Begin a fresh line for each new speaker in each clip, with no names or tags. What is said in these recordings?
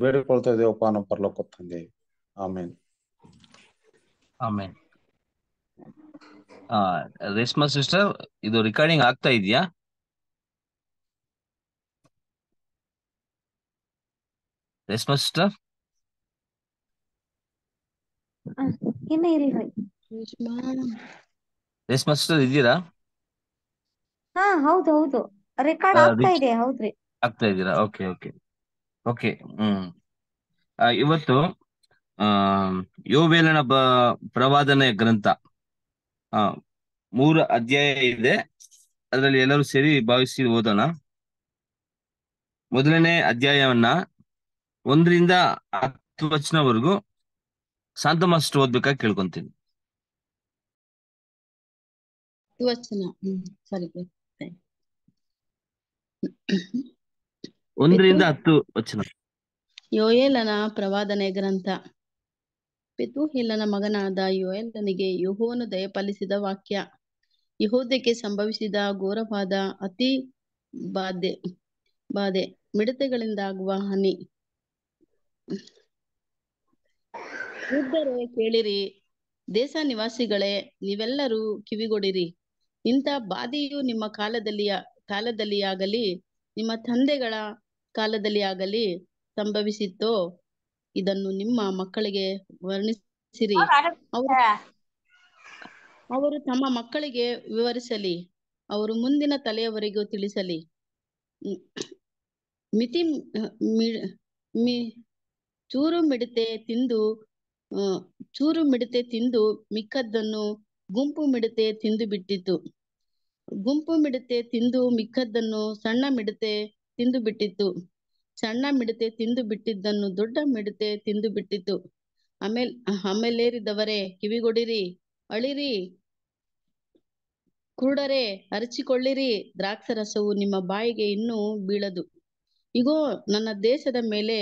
ಬೇಡಿಕೊಳ್ತಾ ಇದ್ದೇವಪ್ಪ ನಮ್ಮ ಪರಲೋಕ ತಂದೆ ಆಮೇನ್ ಆಮೇನ್ ರೇಷ್ಮಾ ಸಿಸ್ಟರ್ ಇದು ರೆಕಾರ್ಡಿಂಗ್ ಆಗ್ತಾ ಇದೆಯಾ ರೇಷ್ಮಾ ಸಿಸ್ಟರ್ ರೇಷ್ಮಾ ಸಿಸ್ಟರ್ ಇದ್ದೀರಾ
ಹಾ ಹೌದು ಹೌದು ರೆಕಾರ್ಡ್ ಆಗ್ತಾ ಇದೆ ಹೌದ್ರಿ
ಆಗ್ತಾ ಇದ್ದೀರಾ ಓಕೆ ಓಕೆ ಓಕೆ ಹ್ಮ್ ಇವತ್ತು ಆ ಯೋವೇಲನ ಪ್ರವಾದನೆ ಗ್ರಂಥ ಆ ಮೂರು ಅಧ್ಯಾಯ ಇದೆ ಅದರಲ್ಲಿ ಎಲ್ಲರೂ ಸೇರಿ ಭಾವಿಸಿ ಓದೋಣ ಮೊದಲನೇ ಅಧ್ಯಾಯವನ್ನ ಒಂದರಿಂದ ಹತ್ತು ವಚನವರೆಗೂ ಶಾಂತ ಮಾಸ್ಟರ್ ಓದ್ಬೇಕಾಗಿ ಕೇಳ್ಕೊಂತೀನಿ ವಚನ ಒಂದರಿಂದ ಹತ್ತು ವಚನ
ಯೋಯೇಲನ ಪ್ರವಾದನೆ ಗ್ರಂಥ ಪಿತುಹೇಲನ ಮಗನಾದ ಯೋಯೇಲನಿಗೆ ಯುಹುವನ್ನು ದಯಪಾಲಿಸಿದ ವಾಕ್ಯ ಯಹೋದ್ಯಕ್ಕೆ ಸಂಭವಿಸಿದ ಘೋರವಾದ ಅತಿ ಬಾಧೆ ಬಾಧೆ ಮಿಡತೆಗಳಿಂದಾಗುವ ಹಾನಿ ವೃದ್ಧರೇ ಕೇಳಿರಿ ದೇಶ ನಿವಾಸಿಗಳೇ ನೀವೆಲ್ಲರೂ ಕಿವಿಗೊಡಿರಿ ಇಂಥ ಬಾಧೆಯು ನಿಮ್ಮ ಕಾಲದಲ್ಲಿ ಕಾಲದಲ್ಲಿಯಾಗಲಿ ನಿಮ್ಮ ತಂದೆಗಳ ಕಾಲದಲ್ಲಿ ಆಗಲಿ ಸಂಭವಿಸಿತ್ತೋ ಇದನ್ನು ನಿಮ್ಮ ಮಕ್ಕಳಿಗೆ ವರ್ಣಿಸಿರಿ ಅವರು ತಮ್ಮ ಮಕ್ಕಳಿಗೆ ವಿವರಿಸಲಿ ಅವರು ಮುಂದಿನ ತಲೆಯವರೆಗೂ ತಿಳಿಸಲಿ ಮಿತಿ ಮಿ ಚೂರು ಮಿಡತೆ ತಿಂದು ಚೂರು ಮಿಡತೆ ತಿಂದು ಮಿಕ್ಕದ್ದನ್ನು ಗುಂಪು ಮಿಡತೆ ತಿಂದು ಬಿಟ್ಟಿತು ಗುಂಪು ಮಿಡತೆ ತಿಂದು ಮಿಕ್ಕದ್ದನ್ನು ಸಣ್ಣ ಮಿಡತೆ ತಿಂದು ಬಿಟ್ಟಿತ್ತು ಸಣ್ಣ ಮಿಡತೆ ತಿಂದು ಬಿಟ್ಟಿದ್ದನ್ನು ದೊಡ್ಡ ಮಿಡತೆ ತಿಂದು ಬಿಟ್ಟಿತ್ತು ಆಮೇಲ್ ಆಮೇಲೇರಿದವರೇ ಕಿವಿಗೊಡಿರಿ ಅಳಿರಿ ಕುರುಡರೆ ಅರಚಿಕೊಳ್ಳಿರಿ ದ್ರಾಕ್ಷರಸವು ನಿಮ್ಮ ಬಾಯಿಗೆ ಇನ್ನೂ ಬೀಳದು ಇಗೋ ನನ್ನ ದೇಶದ ಮೇಲೆ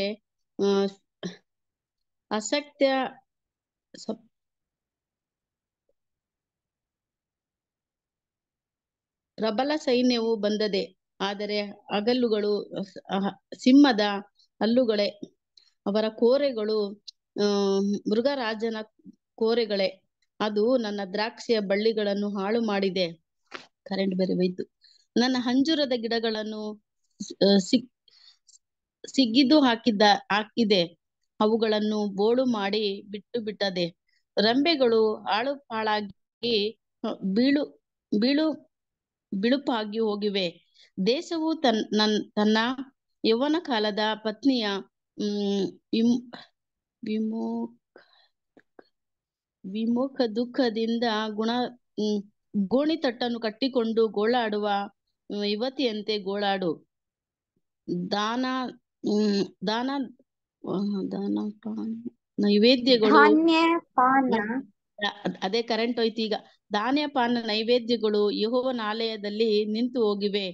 ಅಸಕ್ತ್ಯ ಪ್ರಬಲ ಸೈನ್ಯವು ಬಂದದೆ ಆದರೆ ಅಗಲ್ಲುಗಳು ಸಿಂಹದ ಹಲ್ಲುಗಳೇ ಅವರ ಕೋರೆಗಳು ಮೃಗರಾಜನ ಕೋರೆಗಳೇ ಅದು ನನ್ನ ದ್ರಾಕ್ಷಿಯ ಬಳ್ಳಿಗಳನ್ನು ಹಾಳು ಮಾಡಿದೆ ಕರೆಂಟ್ ಬೇರೆ ನನ್ನ ಹಂಜುರದ ಗಿಡಗಳನ್ನು ಸಿಗ್ಗಿದು ಹಾಕಿದ್ದ ಹಾಕಿದೆ ಅವುಗಳನ್ನು ಬೋಳು ಮಾಡಿ ಬಿಟ್ಟು ಬಿಟ್ಟದೆ ರಂಬೆಗಳು ಹಾಳು ಪಾಳಾಗಿ ಬೀಳು ಬೀಳು ಬಿಳುಪಾಗಿ ಹೋಗಿವೆ ದೇಶವು ತನ್ ನನ್ ತನ್ನ ಯೌವನ ಕಾಲದ ಪತ್ನಿಯ ವಿಮುಖ ದುಃಖದಿಂದ ಗುಣ ಗೋಣಿ ತಟ್ಟನ್ನು ಕಟ್ಟಿಕೊಂಡು ಗೋಳಾಡುವ ಯುವತಿಯಂತೆ ಗೋಳಾಡು ದಾನ ದಾನ ದಾನ ನೈವೇದ್ಯಗಳು ಅದೇ ಕರೆಂಟ್ ಹೋಯ್ತು ಈಗ ಧಾನ್ಯ ಪಾನ ನೈವೇದ್ಯಗಳು ಯಹೋವನ ಆಲಯದಲ್ಲಿ ನಿಂತು ಹೋಗಿವೆ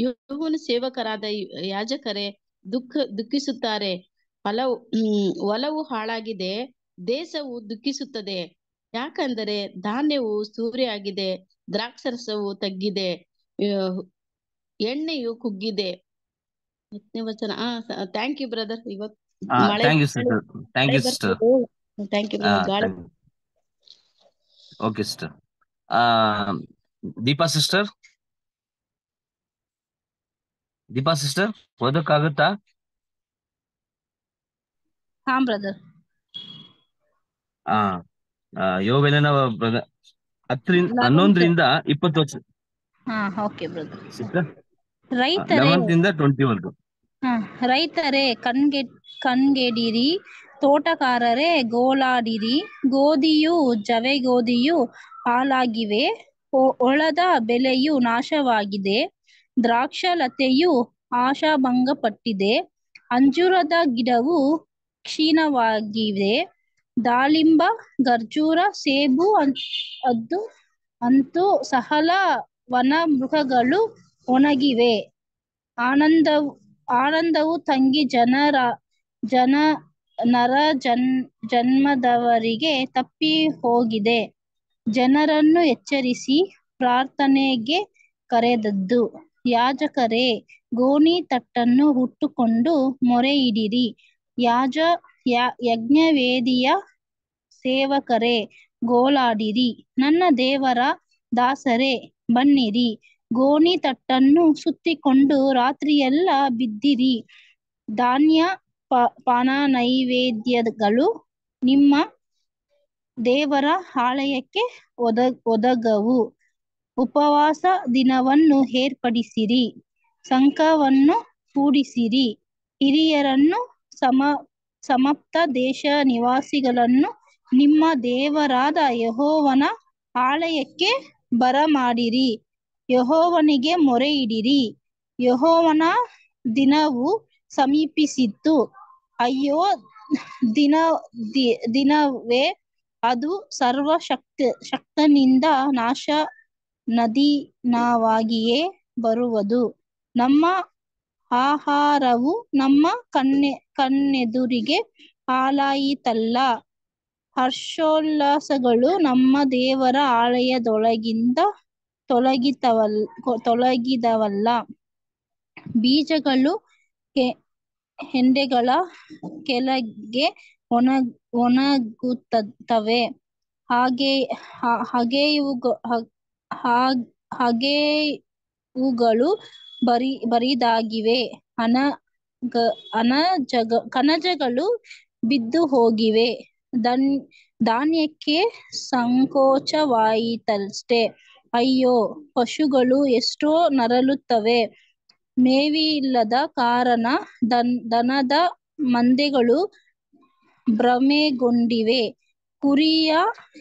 ಯೋಹೋನ ಸೇವಕರಾದ ಯಾಜಕರೇ ದುಃಖ ದುಃಖಿಸುತ್ತಾರೆ ಫಲವು ಒಲವು ಹಾಳಾಗಿದೆ ದೇಶವು ದುಃಖಿಸುತ್ತದೆ ಯಾಕಂದರೆ ಧಾನ್ಯವು ಸೂರ್ಯಾಗಿದೆ ದ್ರಾಕ್ಷರಸವು ತಗ್ಗಿದೆ ಎಣ್ಣೆಯು ಕುಗ್ಗಿದೆ ವಚನ ಥ್ಯಾಂಕ್ ಯು ಬ್ರದರ್ ಇವತ್ತು
okay Deepa sister Deepa sister ಓದಕ್ಕಾಗುತ್ತಾ ಹಾ ಬ್ರದರ್ ಆ ಯೋವೇಲನ ಹತ್ತರಿಂದ ಹನ್ನೊಂದರಿಂದ ಇಪ್ಪತ್ತು ವರ್ಷ
ಹಾ ಓಕೆ ಬ್ರದರ್ ರೈತರೇ ಟ್ವೆಂಟಿ ರೈತರೇ ಕಣ್ಗೆ ಕಣ್ಗೆಡಿರಿ ತೋಟಗಾರರೇ ಗೋಲಾಡಿರಿ ಗೋಧಿಯು ಜವೆ ಗೋಧಿಯು ಹಾಲಾಗಿವೆ ಒಳದ ಬೆಲೆಯು ನಾಶವಾಗಿದೆ ದ್ರಾಕ್ಷಲತೆಯು ಆಶಾಭಂಗಪಟ್ಟಿದೆ ಅಂಜೂರದ ಗಿಡವು ಕ್ಷೀಣವಾಗಿವೆ ದಾಳಿಂಬ ಖರ್ಜೂರ ಸೇಬು ಅದು ಅಂತೂ ಸಹಲ ವನ ಮೃಗಗಳು ಒಣಗಿವೆ ಆನಂದವು ಆನಂದವು ತಂಗಿ ಜನರ ಜನ ನರ ಜನ್ ಜನ್ಮದವರಿಗೆ ತಪ್ಪಿ ಹೋಗಿದೆ ಜನರನ್ನು ಎಚ್ಚರಿಸಿ ಪ್ರಾರ್ಥನೆಗೆ ಕರೆದದ್ದು ಯಾಜಕರೇ, ಗೋಣಿತಟ್ಟನ್ನು ಉಟ್ಟುಕೊಂಡು ಮೊರೆಯಿಡಿರಿ. ಯಜ್ಞವೇದಿಯ ಸೇವಕರೇ, ಗೋಲಾಡಿರಿ ನನ್ನ ದೇವರ ದಾಸರೇ, ಬನ್ನಿರಿ. ಗೋಣಿ ತಟ್ಟನ್ನು ಸುತ್ತಿಕೊಂಡು ರಾತ್ರಿಯೆಲ್ಲ ಬಿದ್ದಿರಿ. ಧಾನ್ಯ ನೈವೇದ್ಯಗಳು ನಿಮ್ಮ ದೇವರ ಆಲಯಕ್ಕೆ ಒದಗವು. ಉಪವಾಸ ದಿನವನ್ನು ಏರ್ಪಡಿಸಿರಿ ಸಂಕವನ್ನು ಕೂಡಿಸಿರಿ ಹಿರಿಯರನ್ನು ಸಮ ಸಮಪ್ತ ದೇಶ ನಿವಾಸಿಗಳನ್ನು ನಿಮ್ಮ ದೇವರಾದ ಯಹೋವನ ಆಲಯಕ್ಕೆ ಬರಮಾಡಿರಿ ಯಹೋವನಿಗೆ ಮೊರೆ ಇಡಿರಿ ಯಹೋವನ ದಿನವು ಸಮೀಪಿಸಿತ್ತು ಅಯ್ಯೋ ದಿನ ದಿನವೇ ಅದು ಸರ್ವ ಶಕ್ತ ಶಕ್ತನಿಂದ ನಾಶ ನದಿನವಾಗಿಯೇ ಬರುವುದು ನಮ್ಮ ಆಹಾರವು ನಮ್ಮ ಕಣ್ಣೆ ಕಣ್ಣೆದುರಿಗೆ ಹಾಲಾಯಿತಲ್ಲ ಹರ್ಷೋಲ್ಲಾಸಗಳು ನಮ್ಮ ದೇವರ ಆಲಯದೊಳಗಿಂದ ತೊಲಗಿತವಲ್ ತೊಲಗಿದವಲ್ಲ ಬೀಜಗಳು ಹೆಂಡೆಗಳ ಕೆಳಗೆ ಒಣ ಒಣಗುತ್ತವೆ ಹಾಗೆ ಹಾಗೆ ಇವುಗ ಹಾಗ್ ಹೂಗಳು ಬರಿ ಬರಿದಾಗಿವೆ ಹಣ ಜಗ ಕಣಜಗಳು ಬಿದ್ದು ಹೋಗಿವೆ ದನ್ ಧಾನ್ಯಕ್ಕೆ ಸಂಕೋಚವಾಯಿತಷ್ಟೆ ಅಯ್ಯೋ ಪಶುಗಳು ಎಷ್ಟೋ ನರಳುತ್ತವೆ ಮೇವಿಲ್ಲದ ಕಾರಣ ದನ್ ದನದ ಮಂದೆಗಳು ಭ್ರಮೆಗೊಂಡಿವೆ ಕುರಿಯ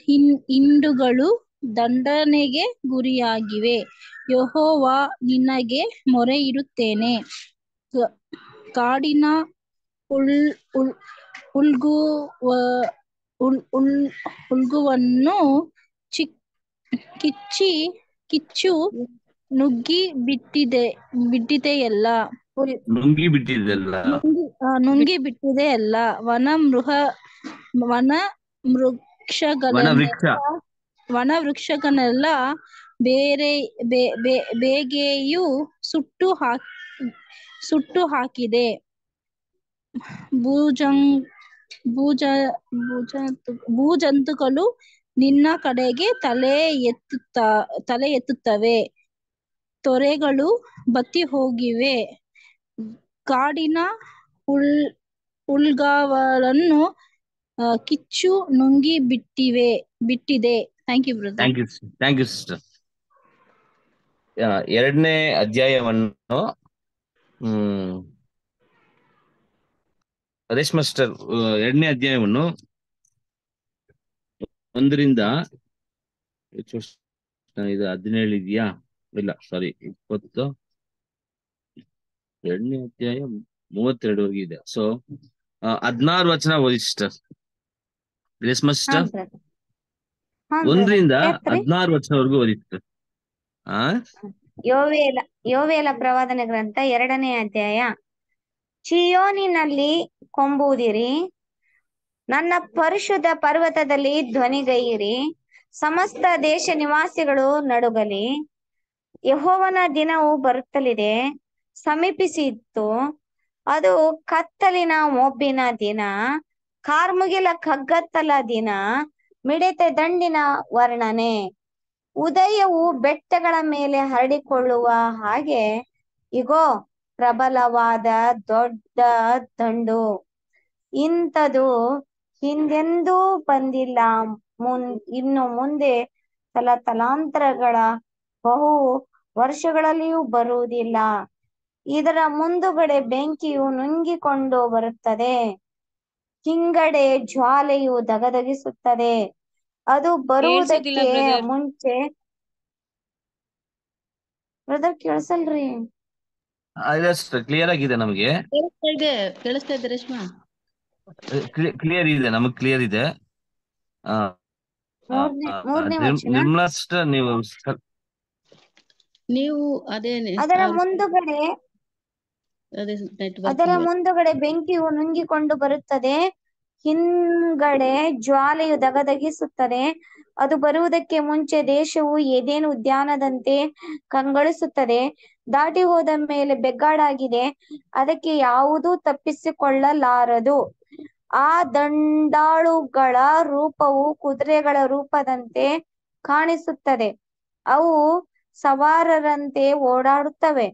ಹಿನ್ ಹಿಂಡುಗಳು ದಂಡನೆಗೆ ಗುರಿಯಾಗಿವೆ ಯೆಹೋವ ನಿನಗೆ ಮೊರೆ ಇರುತ್ತೇನೆ ಕಾಡಿನ ಉಲ್ ಉಲ್ಗುವನ್ನು ಕಿಚ್ಚಿ ಕಿಚ್ಚು ನುಗ್ಗಿ ಬಿಟ್ಟಿದೆ ಬಿಟ್ಟಿದೆಯಲ್ಲ
ನುಂಗಿ ಬಿಟ್ಟಿದೆ
ನುಂಗಿ ಬಿಟ್ಟಿದೆ ಅಲ್ಲ ವನ ಮೃಹ ವನ ಮೃಕ್ಷಗಳ ವನ ವೃಕ್ಷಗಳನ್ನೆಲ್ಲ ಬೇರೆ ಬೇಗೆಯು ಸುಟ್ಟು ಹಾಕಿ ಸುಟ್ಟು ಹಾಕಿದೆ ಭೂಜಂಗ್ ಭೂಜ ಭೂಜ ಭೂಜಂತುಗಳು ನಿನ್ನ ಕಡೆಗೆ ತಲೆ ಎತ್ತುತ್ತ ತಲೆ ಎತ್ತುತ್ತವೆ ತೊರೆಗಳು ಬತ್ತಿ ಹೋಗಿವೆ ಕಾಡಿನ ಉಲ್ ಉಲ್ಗಾವಲನ್ನು ಕಿಚ್ಚು ನುಂಗಿ ಬಿಟ್ಟಿವೆ ಬಿಟ್ಟಿದೆ thank you brother thank you
thank you sister ಎರಡನೇ ಅಧ್ಯಾಯವನ್ನು ಹ್ಮ್ ಎರಡನೇ ಅಧ್ಯಾಯವನ್ನು ಒಂದರಿಂದ ಇದು ಹದಿನೇಳು ಇದೆಯಾ ಇಲ್ಲ ಸಾರಿ ಇಪ್ಪತ್ತು ಎರಡನೇ ಅಧ್ಯಾಯ ಮೂವತ್ತೆರಡುವರೆಗೆ ಇದೆ ಸೊ ಹದಿನಾರು ವಚನ ಓದಿ ಸಿಸ್ಟರ್ ರೇಷ್ಮ ಒಂದರಿಂದ ಹದಿನಾರು ವರ್ಷವರೆಗೂ ಓದಿತ್ತು ಆ
ಯೋವೇಲ ಯೋವೇಲ ಪ್ರವಾದನ ಗ್ರಂಥ ಎರಡನೇ ಅಧ್ಯಾಯ ಚಿಯೋನಿನಲ್ಲಿ ಕೊಂಬುದಿರಿ ನನ್ನ ಪರಿಶುದ್ಧ ಪರ್ವತದಲ್ಲಿ ಧ್ವನಿಗೈಯಿರಿ ಸಮಸ್ತ ದೇಶ ನಿವಾಸಿಗಳು ನಡುಗಲಿ ಯಹೋವನ ದಿನವು ಬರುತ್ತಲಿದೆ ಸಮೀಪಿಸಿತ್ತು ಅದು ಕತ್ತಲಿನ ಮೊಬ್ಬಿನ ದಿನ ಕಾರ್ಮುಗಿಲ ಕಗ್ಗತ್ತಲ ದಿನ ಮಿಡತೆ ದಂಡಿನ ವರ್ಣನೆ ಉದಯವು ಬೆಟ್ಟಗಳ ಮೇಲೆ ಹರಡಿಕೊಳ್ಳುವ ಹಾಗೆ ಇಗೋ ಪ್ರಬಲವಾದ ದೊಡ್ಡ ದಂಡು ಇಂಥದು ಹಿಂದೆಂದೂ ಬಂದಿಲ್ಲ ಮುನ್ ಇನ್ನು ಮುಂದೆ ತಲಾಂತರಗಳ ಬಹು ವರ್ಷಗಳಲ್ಲಿಯೂ ಬರುವುದಿಲ್ಲ ಇದರ ಮುಂದುಗಡೆ ಬೆಂಕಿಯು ನುಂಗಿಕೊಂಡು ಬರುತ್ತದೆ ಹಿಂಗಡೆ ಜ್ವಾಲೆಯು ಧಗಧಗಿಸುತ್ತದೆ ಅದು ಬರುವುದಕ್ಕೆ ಮುಂಚೆ ಬ್ರದರ್ ಕೇಳಿಸಲ್ರಿ
ಕ್ಲಿಯರ್ ಆಗಿದೆ ನಮಗೆ
ಕೇಳಿಸ್ತಾ ಇದೆ ರೇಷ್ಮಾ
ಕ್ಲಿಯರ್ ಇದೆ ನಮಗ್ ಕ್ಲಿಯರ್ ಇದೆ
ನೀವು ಅದೇ ಅದರ ಮುಂದುಗಡೆ ಅದರ ಮುಂದುಗಡೆ ಬೆಂಕಿಯು ನುಂಗಿಕೊಂಡು ಬರುತ್ತದೆ ಹಿಂದ್ಗಡೆ ಜ್ವಾಲೆಯು ದಗದಗಿಸುತ್ತದೆ ಅದು ಬರುವುದಕ್ಕೆ ಮುಂಚೆ ದೇಶವು ಏದೇನು ಉದ್ಯಾನದಂತೆ ಕಂಗೊಳಿಸುತ್ತದೆ ದಾಟಿ ಹೋದ ಮೇಲೆ ಬೆಗ್ಗಾಡಾಗಿದೆ ಅದಕ್ಕೆ ಯಾವುದೂ ತಪ್ಪಿಸಿಕೊಳ್ಳಲಾರದು ಆ ದಂಡಾಳುಗಳ ರೂಪವು ಕುದುರೆಗಳ ರೂಪದಂತೆ ಕಾಣಿಸುತ್ತದೆ ಅವು ಸವಾರರಂತೆ ಓಡಾಡುತ್ತವೆ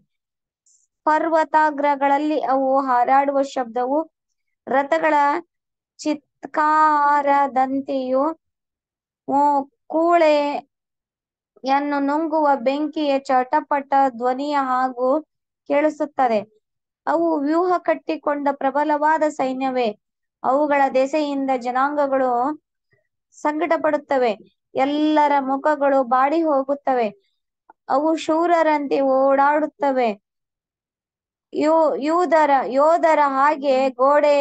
ಪರ್ವತಾಗ್ರಗಳಲ್ಲಿ ಅವು ಹಾರಾಡುವ ಶಬ್ದವು ರಥಗಳ ಕೂಳೆ ಯನ್ನು ನುಂಗುವ ಬೆಂಕಿಯ ಚಟಪಟ ಧ್ವನಿಯ ಹಾಗೂ ಕೇಳಿಸುತ್ತದೆ ಅವು ವ್ಯೂಹ ಕಟ್ಟಿಕೊಂಡ ಪ್ರಬಲವಾದ ಸೈನ್ಯವೇ ಅವುಗಳ ದೆಸೆಯಿಂದ ಜನಾಂಗಗಳು ಸಂಕಟ ಪಡುತ್ತವೆ ಎಲ್ಲರ ಮುಖಗಳು ಬಾಡಿ ಹೋಗುತ್ತವೆ ಅವು ಶೂರರಂತೆ ಓಡಾಡುತ್ತವೆ ಯು ಯೋಧರ ಯೋಧರ ಹಾಗೆ ಗೋಡೆ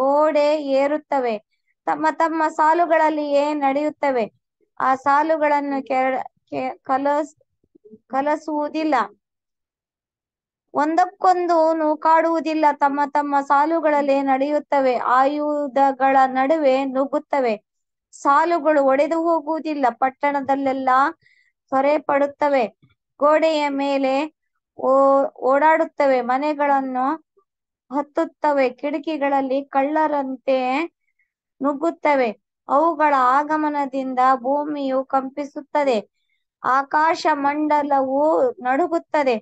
ಗೋಡೆ ಏರುತ್ತವೆ ತಮ್ಮ ತಮ್ಮ ಸಾಲುಗಳಲ್ಲಿಯೇ ನಡೆಯುತ್ತವೆ ಆ ಸಾಲುಗಳನ್ನು ಕೆರ ಕಲಸ್ ಕಲಸುವುದಿಲ್ಲ ಒಂದಕ್ಕೊಂದು ನೂಕಾಡುವುದಿಲ್ಲ ತಮ್ಮ ತಮ್ಮ ಸಾಲುಗಳಲ್ಲಿ ನಡೆಯುತ್ತವೆ ಆಯುಧಗಳ ನಡುವೆ ನುಗ್ಗುತ್ತವೆ ಸಾಲುಗಳು ಒಡೆದು ಹೋಗುವುದಿಲ್ಲ ಪಟ್ಟಣದಲ್ಲೆಲ್ಲ ತ್ವರೆ ಪಡುತ್ತವೆ ಗೋಡೆಯ ಮೇಲೆ ಓ ಓಡಾಡುತ್ತವೆ ಮನೆಗಳನ್ನು ಹತ್ತುತ್ತವೆ ಕಿಟಕಿಗಳಲ್ಲಿ ಕಳ್ಳರಂತೆ ನುಗ್ಗುತ್ತವೆ ಅವುಗಳ ಆಗಮನದಿಂದ ಭೂಮಿಯು ಕಂಪಿಸುತ್ತದೆ ಆಕಾಶ ಮಂಡಲವು ನಡುಗುತ್ತದೆ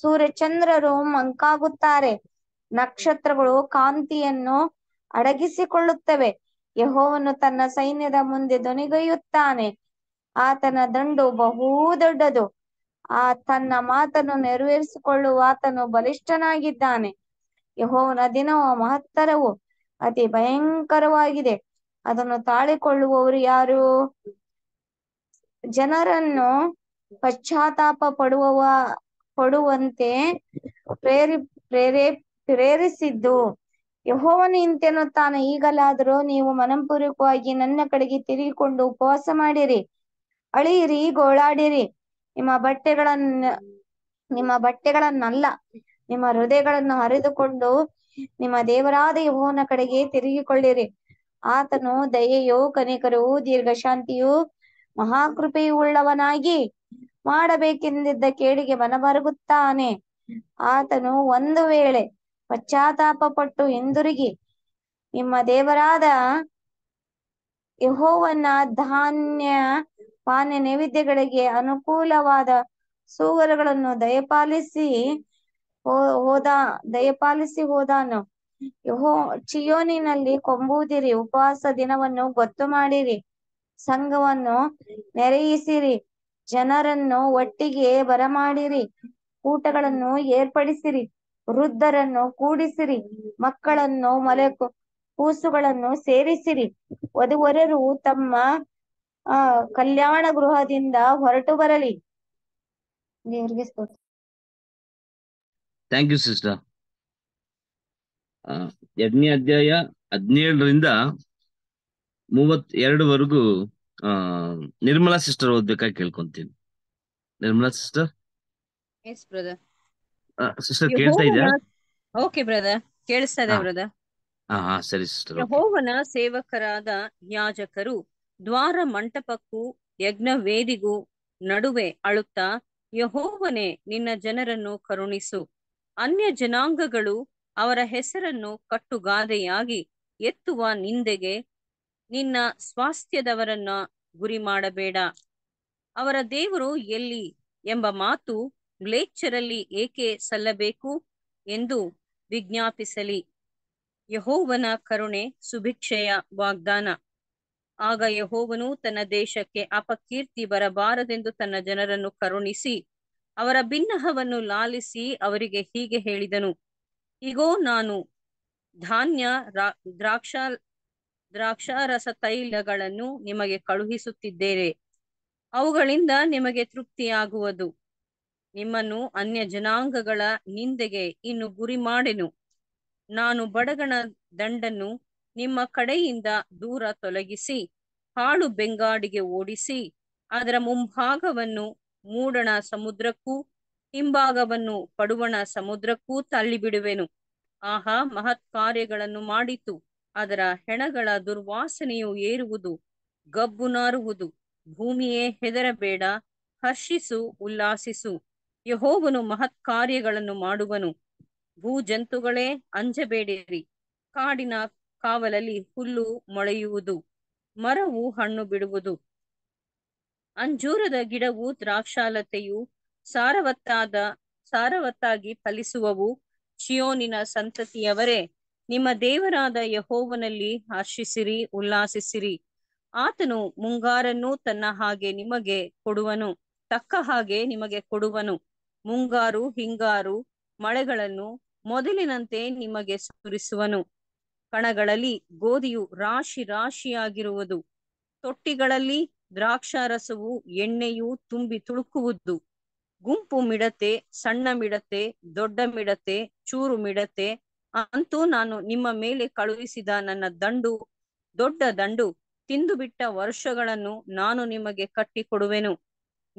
ಸೂರ್ಯ ಚಂದ್ರರು ಮಂಕಾಗುತ್ತಾರೆ ನಕ್ಷತ್ರಗಳು ಕಾಂತಿಯನ್ನು ಅಡಗಿಸಿಕೊಳ್ಳುತ್ತವೆ ಯಹೋವನ್ನು ತನ್ನ ಸೈನ್ಯದ ಮುಂದೆ ದೊನಿಗೈಯುತ್ತಾನೆ ಆತನ ದಂಡು ಬಹು ದೊಡ್ಡದು ಆ ತನ್ನ ಮಾತನ್ನು ನೆರವೇರಿಸಿಕೊಳ್ಳುವ ಆತನು ಬಲಿಷ್ಠನಾಗಿದ್ದಾನೆ ಯಹೋವನ ದಿನವು ಮಹತ್ತರವು ಅತಿ ಭಯಂಕರವಾಗಿದೆ ಅದನ್ನು ತಾಳಿಕೊಳ್ಳುವವರು ಯಾರು ಜನರನ್ನು ಪಶ್ಚಾತ್ತಾಪ ಪಡುವವ ಪಡುವಂತೆ ಪ್ರೇರಿ ಪ್ರೇರೇ ಪ್ರೇರಿಸಿದ್ದು ಯಹೋವನ ಇಂತೆನ್ನುತ್ತಾನೆ ಈಗಲಾದರೂ ನೀವು ಮನಪೂರ್ವಕವಾಗಿ ನನ್ನ ಕಡೆಗೆ ತಿರುಗಿಕೊಂಡು ಉಪವಾಸ ಮಾಡಿರಿ ಅಳಿಯಿರಿ ಗೋಳಾಡಿರಿ ನಿಮ್ಮ ಬಟ್ಟೆಗಳನ್ನ ನಿಮ್ಮ ಬಟ್ಟೆಗಳನ್ನಲ್ಲ ನಿಮ್ಮ ಹೃದಯಗಳನ್ನು ಹರಿದುಕೊಂಡು ನಿಮ್ಮ ದೇವರಾದ ಯಹೋವನ ಕಡೆಗೆ ತಿರುಗಿಕೊಳ್ಳಿರಿ ಆತನು ದಯೆಯು ಕನಿಕರವು ದೀರ್ಘಶಾಂತಿಯು ಮಹಾಕೃಪೆಯು ಉಳ್ಳವನಾಗಿ ಮಾಡಬೇಕೆಂದಿದ್ದ ಕೇಳಿಗೆ ಮನಬರಗುತ್ತಾನೆ ಆತನು ಒಂದು ವೇಳೆ ಪಶ್ಚಾತ್ತಾಪ ಪಟ್ಟು ಹಿಂದಿರುಗಿ ನಿಮ್ಮ ದೇವರಾದ ಯಹೋವನ್ನ ಧಾನ್ಯ ಪಾನೀಯ ನೈವೇದ್ಯಗಳಿಗೆ ಅನುಕೂಲವಾದ ಸೂಗರಗಳನ್ನು ದಯಪಾಲಿಸಿ ಹೋದ ದಯಪಾಲಿಸಿ ಹೋದಾನು ಯಹೋ ಚಿಯೋನಿನಲ್ಲಿ ಕೊಂಬುದಿರಿ ಉಪವಾಸ ದಿನವನ್ನು ಗೊತ್ತು ಮಾಡಿರಿ ಸಂಘವನ್ನು ನೆರೆಯಿಸಿರಿ ಜನರನ್ನು ಒಟ್ಟಿಗೆ ಬರಮಾಡಿರಿ ಊಟಗಳನ್ನು ಏರ್ಪಡಿಸಿರಿ ವೃದ್ಧರನ್ನು ಕೂಡಿಸಿರಿ ಮಕ್ಕಳನ್ನು ಮಲೆ ಕೂಸುಗಳನ್ನು ಸೇರಿಸಿರಿ ವಧುವರರು ತಮ್ಮ ಆ ಕಲ್ಯಾಣ ಗೃಹದಿಂದ ಹೊರಟು ಬರಲಿ ದೇವ್ರಿಗೆ
ಥ್ಯಾಂಕ್ ಯು ಸಿಸ್ಟರ್ ಎರಡನೇ ಅಧ್ಯಾಯ ಹದಿನೇಳರಿಂದ ಮೂವತ್ ಎರಡವರೆಗೂ ಆ ನಿರ್ಮಲಾ ಸಿಸ್ಟರ್ ಓದ್ಬೇಕಾಗಿ ಕೇಳ್ಕೊಂತೀನಿ Nirmala sister yes brother sister ಕೇಳ್ತಾ ಇದೆಯಾ
ಓಕೆ ಬ್ರದರ್ ಕೇಳಿಸ್ತಾ ಇದೆ ಬ್ರದರ್
ಹಾ ಸರಿ ಸಿಸ್ಟರ್
ಯೆಹೋವನ ಸೇವಕರಾದ ಯಾಜಕರು ದ್ವಾರ ಮಂಟಪಕ್ಕೂ ಯಜ್ಞವೇದಿಗೂ ನಡುವೆ ಅಳುತ್ತಾ ಯಹೋವನೆ ನಿನ್ನ ಜನರನ್ನು ಕರುಣಿಸು ಅನ್ಯ ಜನಾಂಗಗಳು ಅವರ ಹೆಸರನ್ನು ಕಟ್ಟುಗಾದೆಯಾಗಿ ಎತ್ತುವ ನಿಂದೆಗೆ ನಿನ್ನ ಸ್ವಾಸ್ಥ್ಯದವರನ್ನ ಗುರಿ ಮಾಡಬೇಡ ಅವರ ದೇವರು ಎಲ್ಲಿ ಎಂಬ ಮಾತು ಗ್ಲೇಚರಲ್ಲಿ ಏಕೆ ಸಲ್ಲಬೇಕು ಎಂದು ವಿಜ್ಞಾಪಿಸಲಿ ಯಹೋವನ ಕರುಣೆ ಸುಭಿಕ್ಷೆಯ ವಾಗ್ದಾನ ಆಗ ಯಹೋವನು ತನ್ನ ದೇಶಕ್ಕೆ ಅಪಕೀರ್ತಿ ಬರಬಾರದೆಂದು ತನ್ನ ಜನರನ್ನು ಕರುಣಿಸಿ ಅವರ ಭಿನ್ನಹವನ್ನು ಲಾಲಿಸಿ ಅವರಿಗೆ ಹೀಗೆ ಹೇಳಿದನು ಈಗೋ ನಾನು ಧಾನ್ಯ ದ್ರಾಕ್ಷ ದ್ರಾಕ್ಷಾರಸ ತೈಲಗಳನ್ನು ನಿಮಗೆ ಕಳುಹಿಸುತ್ತಿದ್ದೇನೆ ಅವುಗಳಿಂದ ನಿಮಗೆ ತೃಪ್ತಿಯಾಗುವುದು ನಿಮ್ಮನ್ನು ಅನ್ಯ ಜನಾಂಗಗಳ ನಿಂದೆಗೆ ಇನ್ನು ಗುರಿ ಮಾಡೆನು ನಾನು ಬಡಗಣ ದಂಡನ್ನು ನಿಮ್ಮ ಕಡೆಯಿಂದ ದೂರ ತೊಲಗಿಸಿ ಹಾಳು ಬೆಂಗಾಡಿಗೆ ಓಡಿಸಿ ಅದರ ಮುಂಭಾಗವನ್ನು ಮೂಡಣ ಸಮುದ್ರಕ್ಕೂ ಹಿಂಭಾಗವನ್ನು ಪಡುವಣ ಸಮುದ್ರಕ್ಕೂ ತಳ್ಳಿಬಿಡುವೆನು ಆಹಾ ಮಹತ್ ಕಾರ್ಯಗಳನ್ನು ಮಾಡಿತು ಅದರ ಹೆಣಗಳ ದುರ್ವಾಸನೆಯು ಏರುವುದು ಗಬ್ಬು ನಾರುವುದು ಭೂಮಿಯೇ ಹೆದರಬೇಡ ಹರ್ಷಿಸು ಉಲ್ಲಾಸಿಸು ಯಹೋವನು ಮಹತ್ ಕಾರ್ಯಗಳನ್ನು ಮಾಡುವನು ಭೂಜಂತುಗಳೇ ಅಂಜಬೇಡಿರಿ ಕಾಡಿನ ಕಾವಲಲ್ಲಿ ಹುಲ್ಲು ಮೊಳೆಯುವುದು ಮರವು ಹಣ್ಣು ಬಿಡುವುದು ಅಂಜೂರದ ಗಿಡವು ದ್ರಾಕ್ಷಾಲತೆಯು ಸಾರವತ್ತಾದ ಸಾರವತ್ತಾಗಿ ಫಲಿಸುವವು ಶಿಯೋನಿನ ಸಂತತಿಯವರೇ ನಿಮ್ಮ ದೇವರಾದ ಯಹೋವನಲ್ಲಿ ಹರ್ಷಿಸಿರಿ ಉಲ್ಲಾಸಿಸಿರಿ ಆತನು ಮುಂಗಾರನ್ನು ತನ್ನ ಹಾಗೆ ನಿಮಗೆ ಕೊಡುವನು ತಕ್ಕ ಹಾಗೆ ನಿಮಗೆ ಕೊಡುವನು ಮುಂಗಾರು ಹಿಂಗಾರು ಮಳೆಗಳನ್ನು ಮೊದಲಿನಂತೆ ನಿಮಗೆ ಸುರಿಸುವನು ಕಣಗಳಲ್ಲಿ ಗೋಧಿಯು ರಾಶಿ ರಾಶಿಯಾಗಿರುವುದು ತೊಟ್ಟಿಗಳಲ್ಲಿ ದ್ರಾಕ್ಷಾರಸವು ಎಣ್ಣೆಯು ತುಂಬಿ ತುಳುಕುವುದು ಗುಂಪು ಮಿಡತೆ ಸಣ್ಣ ಮಿಡತೆ ದೊಡ್ಡ ಮಿಡತೆ ಚೂರು ಮಿಡತೆ ಅಂತೂ ನಾನು ನಿಮ್ಮ ಮೇಲೆ ಕಳುಹಿಸಿದ ನನ್ನ ದಂಡು ದೊಡ್ಡ ದಂಡು ತಿಂದು ಬಿಟ್ಟ ವರ್ಷಗಳನ್ನು ನಾನು ನಿಮಗೆ ಕಟ್ಟಿಕೊಡುವೆನು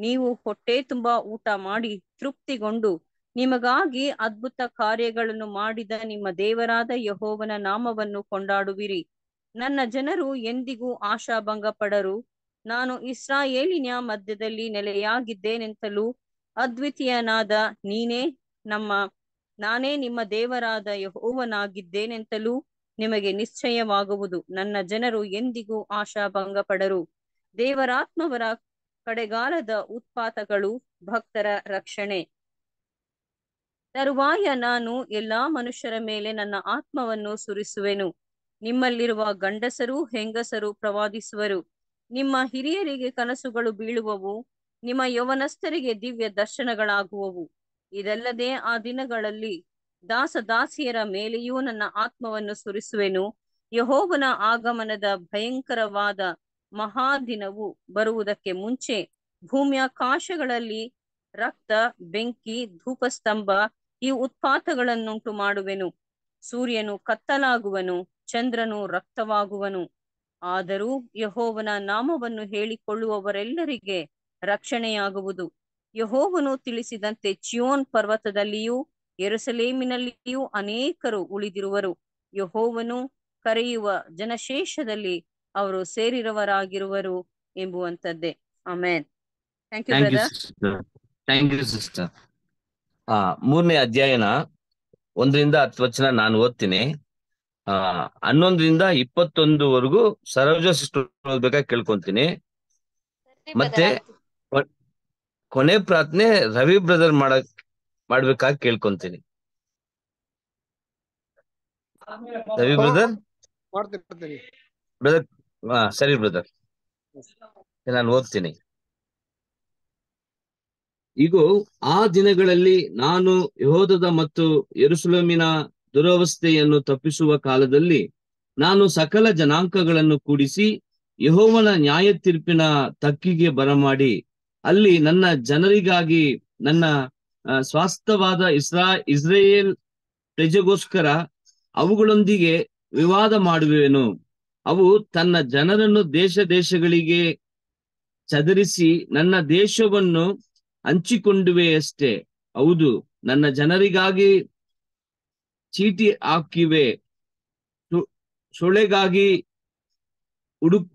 ನೀವು ಹೊಟ್ಟೆ ತುಂಬಾ ಊಟ ಮಾಡಿ ತೃಪ್ತಿಗೊಂಡು ನಿಮಗಾಗಿ ಅದ್ಭುತ ಕಾರ್ಯಗಳನ್ನು ಮಾಡಿದ ನಿಮ್ಮ ದೇವರಾದ ಯಹೋವನ ನಾಮವನ್ನು ಕೊಂಡಾಡುವಿರಿ ನನ್ನ ಜನರು ಎಂದಿಗೂ ಆಶಾಭಂಗ ಪಡರು ನಾನು ಇಸ್ರಾಯೇಲಿನ ಮಧ್ಯದಲ್ಲಿ ನೆಲೆಯಾಗಿದ್ದೇನೆಂತಲೂ ಅದ್ವಿತೀಯನಾದ ನೀನೇ ನಮ್ಮ ನಾನೇ ನಿಮ್ಮ ದೇವರಾದ ಯಹೋವನಾಗಿದ್ದೇನೆಂತಲೂ ನಿಮಗೆ ನಿಶ್ಚಯವಾಗುವುದು ನನ್ನ ಜನರು ಎಂದಿಗೂ ಆಶಾಭಂಗ ಪಡರು ದೇವರಾತ್ಮವರ ಕಡೆಗಾಲದ ಉತ್ಪಾತಗಳು ಭಕ್ತರ ರಕ್ಷಣೆ ತರುವಾಯ ನಾನು ಎಲ್ಲಾ ಮನುಷ್ಯರ ಮೇಲೆ ನನ್ನ ಆತ್ಮವನ್ನು ಸುರಿಸುವೆನು ನಿಮ್ಮಲ್ಲಿರುವ ಗಂಡಸರು ಹೆಂಗಸರು ಪ್ರವಾದಿಸುವರು ನಿಮ್ಮ ಹಿರಿಯರಿಗೆ ಕನಸುಗಳು ಬೀಳುವವು ನಿಮ್ಮ ಯೌವನಸ್ಥರಿಗೆ ದಿವ್ಯ ದರ್ಶನಗಳಾಗುವವು ಇದಲ್ಲದೆ ಆ ದಿನಗಳಲ್ಲಿ ದಾಸ ದಾಸಿಯರ ಮೇಲೆಯೂ ನನ್ನ ಆತ್ಮವನ್ನು ಸುರಿಸುವೆನು ಯಹೋವನ ಆಗಮನದ ಭಯಂಕರವಾದ ಮಹಾದಿನವು ಬರುವುದಕ್ಕೆ ಮುಂಚೆ ಭೂಮ್ಯಾಕಾಶಗಳಲ್ಲಿ ರಕ್ತ ಬೆಂಕಿ ಧೂಪಸ್ತಂಭ ಈ ಉತ್ಪಾತಗಳನ್ನುಂಟು ಮಾಡುವೆನು ಸೂರ್ಯನು ಕತ್ತಲಾಗುವನು ಚಂದ್ರನು ರಕ್ತವಾಗುವನು ಆದರೂ ಯಹೋವನ ನಾಮವನ್ನು ಹೇಳಿಕೊಳ್ಳುವವರೆಲ್ಲರಿಗೆ ರಕ್ಷಣೆಯಾಗುವುದು ಯಹೋವನು ತಿಳಿಸಿದಂತೆ ಚಿಯೋನ್ ಪರ್ವತದಲ್ಲಿಯೂ ಎರಸಲೇಮಿನಲ್ಲಿಯೂ ಅನೇಕರು ಉಳಿದಿರುವರು ಯಹೋವನು ಕರೆಯುವ ಜನಶೇಷದಲ್ಲಿ ಅವರು ಸೇರಿರುವರಾಗಿರುವರು ಎಂಬುವಂತದ್ದೇ amen thank you
thank you sister ಆ ಮೂರನೇ ಅಧ್ಯಾಯನ ಒಂದರಿಂದ ಹತ್ತು ವಚನ ನಾನು ಓದ್ತೀನಿ ಆ ಹನ್ನೊಂದರಿಂದ ಇಪ್ಪತ್ತೊಂದುವರೆಗೂ ಸರೋಜ ಸಿಸ್ಟರ್ ಓದ್ಬೇಕಾಗಿ ಕೇಳ್ಕೊಂತೀನಿ ಮತ್ತೆ ಕೊನೆ ಪ್ರಾರ್ಥನೆ ರವಿ ಬ್ರದರ್ ಮಾಡಕ್ ಮಾಡ್ಬೇಕಾಗಿ ಕೇಳ್ಕೊಂತೀನಿ ರವಿ ಬ್ರದರ್ ಬ್ರದರ್ ಹಾ ಸರಿ ಬ್ರದರ್ ನಾನು ಓದ್ತೀನಿ ಇಗೋ ಆ ದಿನಗಳಲ್ಲಿ ನಾನು ಯಹೋದದ ಮತ್ತು ಎರುಸುಲಮಿನ ದುರವಸ್ಥೆಯನ್ನು ತಪ್ಪಿಸುವ ಕಾಲದಲ್ಲಿ ನಾನು ಸಕಲ ಜನಾಂಕಗಳನ್ನು ಕೂಡಿಸಿ ಯಹೋವನ ನ್ಯಾಯ ತೀರ್ಪಿನ ತಕ್ಕಿಗೆ ಬರಮಾಡಿ ಅಲ್ಲಿ ನನ್ನ ಜನರಿಗಾಗಿ ನನ್ನ ಸ್ವಾಸ್ಥವಾದ ಇಸ್ರಾ ಇಸ್ರೇಲ್ ಪ್ರಜೆಗೋಸ್ಕರ ಅವುಗಳೊಂದಿಗೆ ವಿವಾದ ಮಾಡುವೆನು ಅವು ತನ್ನ ಜನರನ್ನು ದೇಶ ದೇಶಗಳಿಗೆ ಚದರಿಸಿ ನನ್ನ ದೇಶವನ್ನು ಅಷ್ಟೇ ಹೌದು ನನ್ನ ಜನರಿಗಾಗಿ ಚೀಟಿ ಹಾಕಿವೆ ಸೊಳೆಗಾಗಿ ಹುಡುಕ್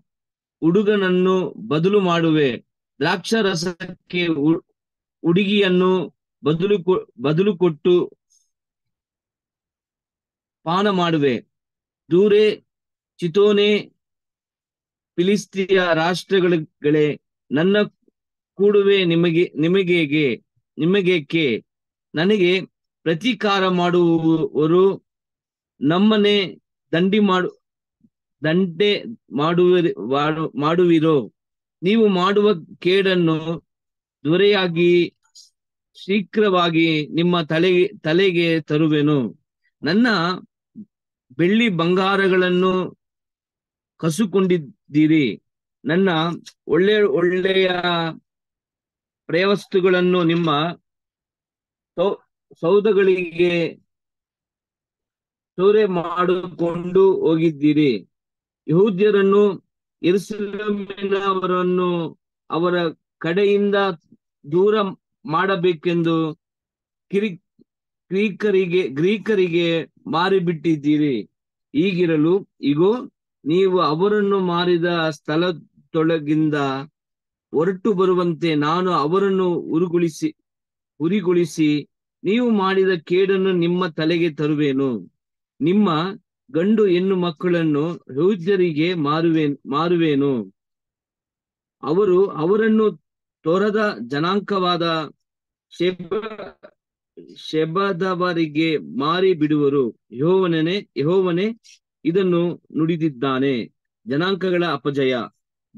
ಹುಡುಗನನ್ನು ಬದಲು ಮಾಡುವೆ ದ್ರಾಕ್ಷರಸಕ್ಕೆ ಹುಡುಗಿಯನ್ನು ಬದಲು ಬದಲು ಕೊಟ್ಟು ಪಾನ ಮಾಡುವೆ ದೂರೆ ಚಿತೋನೆ ಫಿಲಿಸ್ತೀಯ ರಾಷ್ಟ್ರಗಳೇ ನನ್ನ ಕೂಡುವೆ ನಿಮಗೆ ನಿಮಗೇಗೆ ನಿಮಗೇಕೆ ನನಗೆ ಪ್ರತೀಕಾರ ಮಾಡುವವರು ನಮ್ಮನೆ ದಂಡಿ ಮಾಡು ದಂಡೆ ಮಾಡುವ ಮಾಡುವಿರೋ ನೀವು ಮಾಡುವ ಕೇಡನ್ನು ದೊರೆಯಾಗಿ ಶೀಘ್ರವಾಗಿ ನಿಮ್ಮ ತಲೆಗೆ ತಲೆಗೆ ತರುವೆನು ನನ್ನ ಬೆಳ್ಳಿ ಬಂಗಾರಗಳನ್ನು ಕಸುಕೊಂಡಿದ್ದೀರಿ ನನ್ನ ಒಳ್ಳೆ ಒಳ್ಳೆಯ ಪ್ರೇವಸ್ತುಗಳನ್ನು ನಿಮ್ಮ ಸೌ ಸೌಧಗಳಿಗೆ ಸೌರೆ ಮಾಡಿಕೊಂಡು ಹೋಗಿದ್ದೀರಿ ಯಹೂದ್ಯರನ್ನು ಇರುಸಲಮಿನವರನ್ನು ಅವರ ಕಡೆಯಿಂದ ದೂರ ಮಾಡಬೇಕೆಂದು ಕಿರಿ ಗ್ರೀಕರಿಗೆ ಗ್ರೀಕರಿಗೆ ಮಾರಿಬಿಟ್ಟಿದ್ದೀರಿ ಈಗಿರಲು ಇಗೋ ನೀವು ಅವರನ್ನು ಮಾರಿದ ಸ್ಥಳದೊಳಗಿಂದ ಹೊರಟು ಬರುವಂತೆ ನಾನು ಅವರನ್ನು ಉರುಗುಳಿಸಿ ಉರಿಗೊಳಿಸಿ ನೀವು ಮಾಡಿದ ಕೇಡನ್ನು ನಿಮ್ಮ ತಲೆಗೆ ತರುವೇನು ನಿಮ್ಮ ಗಂಡು ಹೆಣ್ಣು ಮಕ್ಕಳನ್ನು ಯೌದ್ಯರಿಗೆ ಮಾರುವೆ ಮಾರುವೆನು ಅವರು ಅವರನ್ನು ತೊರದ ಜನಾಂಕವಾದ ಶೆಬ ಶೆಬದವರಿಗೆ ಮಾರಿ ಬಿಡುವರು ಯಹೋವನೇ ಯಹೋವನೇ ಇದನ್ನು ನುಡಿದಿದ್ದಾನೆ ಜನಾಂಕಗಳ ಅಪಜಯ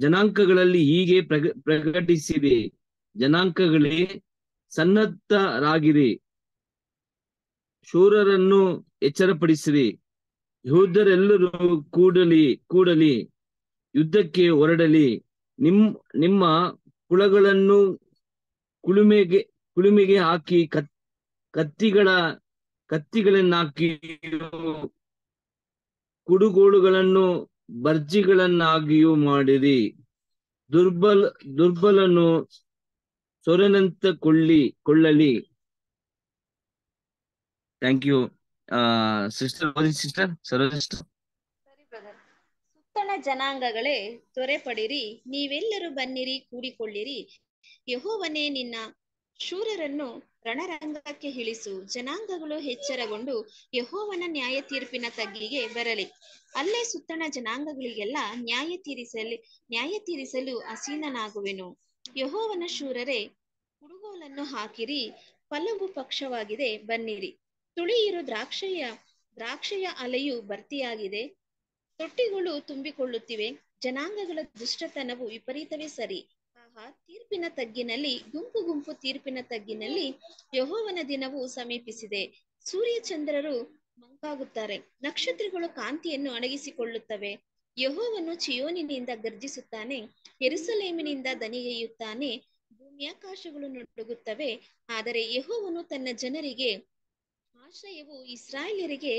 ಜನಾಂಕಗಳಲ್ಲಿ ಹೀಗೆ ಪ್ರಗ ಪ್ರಕಟಿಸಿದೆ ಜನಾಂಕಗಳೇ ಸನ್ನದ್ಧರಾಗಿದೆ ಶೂರರನ್ನು ಎಚ್ಚರಪಡಿಸಿರಿ ಯೋಧರೆಲ್ಲರೂ ಕೂಡಲಿ ಕೂಡಲಿ ಯುದ್ಧಕ್ಕೆ ಹೊರಡಲಿ ನಿಮ್ ನಿಮ್ಮ ಕುಳಗಳನ್ನು ಕುಳುಮೆಗೆ ಕುಳುಮೆಗೆ ಹಾಕಿ ಕತ್ ಕತ್ತಿಗಳ ಕತ್ತಿಗಳನ್ನಾಕಿ ಕುಡುಗೋಳುಗಳನ್ನು ಬರ್ಜಿಗಳನ್ನಾಗಿಯೂ ಮಾಡಿರಿ ದುರ್ಬಲ ದುರ್ಬಲನು ಸೊರನಂತ ಕೊಳ್ಳಿ ಕೊಳ್ಳಲಿ ಥ್ಯಾಂಕ್ ಯು ಸಿಸ್ಟರ್ ಸಿಸ್ಟರ್
ಸುತ್ತಣ ಜನಾಂಗಗಳೇ ತೊರೆ ಪಡಿರಿ ನೀವೆಲ್ಲರೂ ಬನ್ನಿರಿ ಕೂಡಿಕೊಳ್ಳಿರಿ ಯಹೋವನೇ ನಿನ್ನ ಶೂರರನ್ನು ರಣರಂಗಕ್ಕೆ ಇಳಿಸು ಜನಾಂಗಗಳು ಎಚ್ಚರಗೊಂಡು ಯಹೋವನ ನ್ಯಾಯ ತೀರ್ಪಿನ ತಗ್ಗಿಗೆ ಬರಲಿ ಅಲ್ಲೇ ಸುತ್ತಣ ಜನಾಂಗಗಳಿಗೆಲ್ಲ ನ್ಯಾಯ ತೀರಿಸಲಿ ನ್ಯಾಯ ತೀರಿಸಲು ಅಸೀನನಾಗುವೆನು ಯಹೋವನ ಶೂರರೇ ಕುಡುಗೋಲನ್ನು ಹಾಕಿರಿ ಫಲವು ಪಕ್ಷವಾಗಿದೆ ಬನ್ನಿರಿ ತುಳಿಯಿರು ದ್ರಾಕ್ಷೆಯ ದ್ರಾಕ್ಷೆಯ ಅಲೆಯು ಭರ್ತಿಯಾಗಿದೆ ತೊಟ್ಟಿಗಳು ತುಂಬಿಕೊಳ್ಳುತ್ತಿವೆ ಜನಾಂಗಗಳ ದುಷ್ಟತನವು ವಿಪರೀತವೇ ಸರಿ ತೀರ್ಪಿನ ತಗ್ಗಿನಲ್ಲಿ ಗುಂಪು ಗುಂಪು ತೀರ್ಪಿನ ತಗ್ಗಿನಲ್ಲಿ ಯಹೋವನ ದಿನವು ಸಮೀಪಿಸಿದೆ ಸೂರ್ಯಚಂದ್ರರು ಮಂಕಾಗುತ್ತಾರೆ ನಕ್ಷತ್ರಗಳು ಕಾಂತಿಯನ್ನು ಅಣಗಿಸಿಕೊಳ್ಳುತ್ತವೆ ಯಹೋವನ್ನು ಚಿಯೋನಿನಿಂದ ಗರ್ಜಿಸುತ್ತಾನೆ ಎರುಸಲೇಮಿನಿಂದ ದನಿಗೆಯುತ್ತಾನೆ ಭೂಮ್ಯಾಕಾಶಗಳು ನಡುಗುತ್ತವೆ ಆದರೆ ಯಹೋವನು ತನ್ನ ಜನರಿಗೆ ಆಶ್ರಯವು ಇಸ್ರಾಯೇಲರಿಗೆ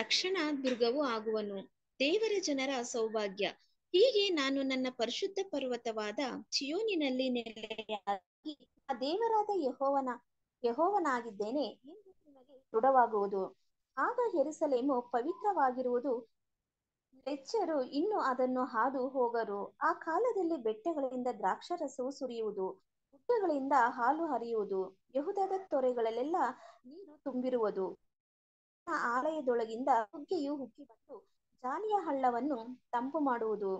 ರಕ್ಷಣಾ ದುರ್ಗವೂ ಆಗುವನು ದೇವರ ಜನರ ಸೌಭಾಗ್ಯ ಹೀಗೆ ನಾನು ನನ್ನ ಪರಿಶುದ್ಧ ಪರ್ವತವಾದ ಚಿಯೋನಿನಲ್ಲಿ ನೆಲೆಯಾಗಿ ಆ ದೇವರಾದ ಯಹೋವನ ಯಹೋವನಾಗಿದ್ದೇನೆ ಎಂದು ದೃಢವಾಗುವುದು ಆಗ ಹೆರಿಸಲೇಮು ಪವಿತ್ರವಾಗಿರುವುದು ಲೆಚ್ಚರು ಇನ್ನು ಅದನ್ನು ಹಾದು ಹೋಗರು ಆ ಕಾಲದಲ್ಲಿ ಬೆಟ್ಟಗಳಿಂದ ದ್ರಾಕ್ಷರಸವು ಸುರಿಯುವುದು ಗುಡ್ಡಗಳಿಂದ ಹಾಲು ಹರಿಯುವುದು ಯಹುದದ ತೊರೆಗಳಲ್ಲೆಲ್ಲ ನೀರು ತುಂಬಿರುವುದು ಆಲಯದೊಳಗಿಂದ ಹುಗ್ಗಿಯು ಹುಗ್ಗಿ ಬಂದು ಜಾಲಿಯ ಹಳ್ಳವನ್ನು ತಂಪು ಮಾಡುವುದು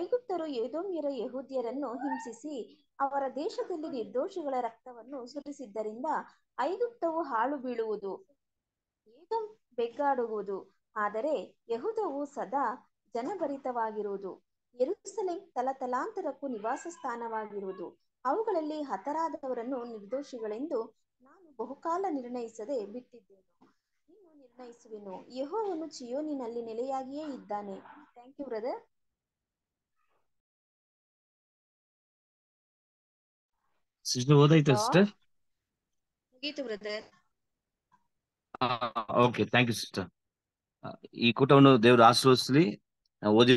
ಐಗುಪ್ತರು ಏದೋಮ್ಯರ ಯಹೂದ್ಯರನ್ನು ಹಿಂಸಿಸಿ ಅವರ ದೇಶದಲ್ಲಿ ನಿರ್ದೋಷಿಗಳ ರಕ್ತವನ್ನು ಸುರಿಸಿದ್ದರಿಂದ ಐಗುಪ್ತವು ಹಾಳು ಬೀಳುವುದು ಏದೋಮ್ ಬೆಗ್ಗಾಡುವುದು ಆದರೆ ಯಹೂದವು ಸದಾ ಜನಭರಿತವಾಗಿರುವುದು ಎರುಸಲೇಂ ತಲತಲಾಂತರಕ್ಕೂ ನಿವಾಸ ಸ್ಥಾನವಾಗಿರುವುದು ಅವುಗಳಲ್ಲಿ ಹತರಾದವರನ್ನು ನಿರ್ದೋಷಿಗಳೆಂದು ನಾನು ಬಹುಕಾಲ ನಿರ್ಣಯಿಸದೆ ಬಿಟ್ಟಿದ್ದೇನೆ ನಿರ್ಣಯಿಸುವೆನು ಯಹೋವನು ಚಿಯೋನಿನಲ್ಲಿ ನೆಲೆಯಾಗಿಯೇ ಇದ್ದಾನೆ ಥ್ಯಾಂಕ್ ಯು ಬ್ರದರ್
ಸಿಸ್ಟರ್ ಓದಾಯ್ತು ಸಿಸ್ಟರ್
ಮುಗೀತು brother
okay thank you sister ಈ ಕೂಟವನ್ನು ದೇವರು ಆಶ್ರಯಿಸಲಿ ಓದಿ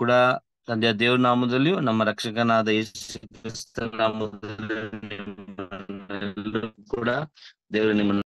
ಕೂಡ ತಂದೆಯ ದೇವ್ರ ನಾಮದಲ್ಲಿಯೂ ನಮ್ಮ ರಕ್ಷಕನಾದ ಯೇಸು ನಾಮದಲ್ಲಿ ಕೂಡ ದೇವರು ನಿಮ್ಮನ್ನು